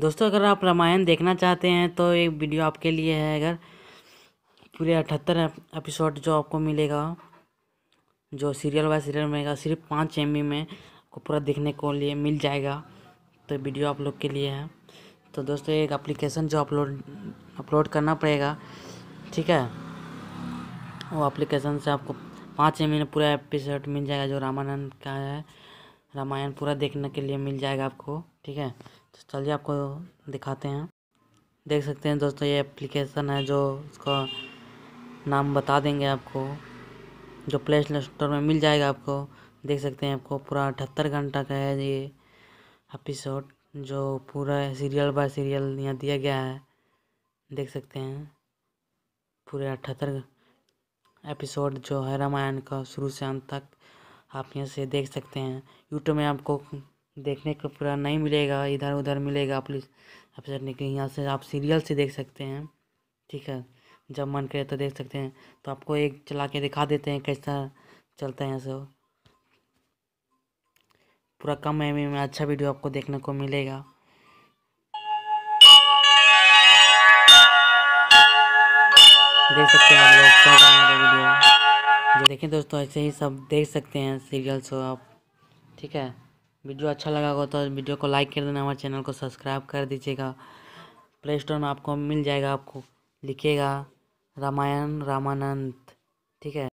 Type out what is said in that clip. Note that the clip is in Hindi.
दोस्तों अगर आप रामायण देखना चाहते हैं तो एक वीडियो आपके लिए है अगर पूरे अठहत्तर एपिसोड जो आपको मिलेगा जो सीरियल वाइज सीरियल मिलेगा सिर्फ पाँच एम में आपको पूरा देखने को लिए मिल जाएगा तो वीडियो आप लोग के लिए है तो दोस्तों एक एप्लीकेशन जो अपलोड अपलोड करना पड़ेगा ठीक है वो एप्लीकेशन से आपको पाँच एम में पूरा एपिसोड मिल जाएगा जो रामानंद का है रामायण पूरा देखने के लिए मिल जाएगा आपको ठीक है तो चलिए आपको दिखाते हैं देख सकते हैं दोस्तों ये एप्लीकेशन है जो उसका नाम बता देंगे आपको जो प्ले स्टोर में मिल जाएगा आपको देख सकते हैं आपको पूरा अठहत्तर घंटा का है ये एपिसोड जो पूरा सीरियल बाय सीरियल यहाँ दिया गया है देख सकते हैं पूरे अठहत्तर एपिसोड जो है रामायण का शुरू से अंत तक आप यहाँ से देख सकते हैं यूट्यूब में आपको देखने को पूरा नहीं मिलेगा इधर उधर मिलेगा प्लीज़ आप सर यहाँ से आप सीरियल से देख सकते हैं ठीक है जब मन करे तो देख सकते हैं तो आपको एक चला के दिखा देते हैं कैसा चलता है यहाँ से पूरा कम एम में अच्छा वीडियो आपको देखने को मिलेगा देख सकते हैं आप लोग क्या वीडियो देखें दोस्तों ऐसे ही सब देख सकते हैं सीरियल शो आप ठीक है वीडियो अच्छा लगा हो तो वीडियो को लाइक कर देना हमारे चैनल को सब्सक्राइब कर दीजिएगा प्ले स्टोर में आपको मिल जाएगा आपको लिखिएगा रामायण रामानंद ठीक है